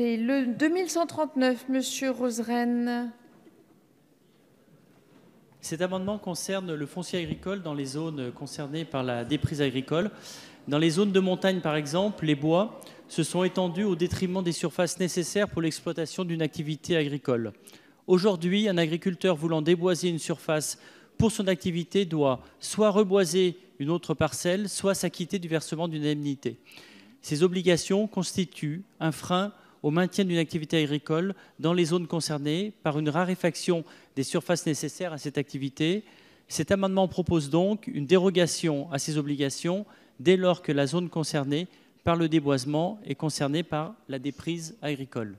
Le 2139, Monsieur Roseraine. Cet amendement concerne le foncier agricole dans les zones concernées par la déprise agricole. Dans les zones de montagne, par exemple, les bois se sont étendus au détriment des surfaces nécessaires pour l'exploitation d'une activité agricole. Aujourd'hui, un agriculteur voulant déboiser une surface pour son activité doit soit reboiser une autre parcelle, soit s'acquitter du versement d'une indemnité. Ces obligations constituent un frein au maintien d'une activité agricole dans les zones concernées par une raréfaction des surfaces nécessaires à cette activité. Cet amendement propose donc une dérogation à ces obligations dès lors que la zone concernée par le déboisement est concernée par la déprise agricole.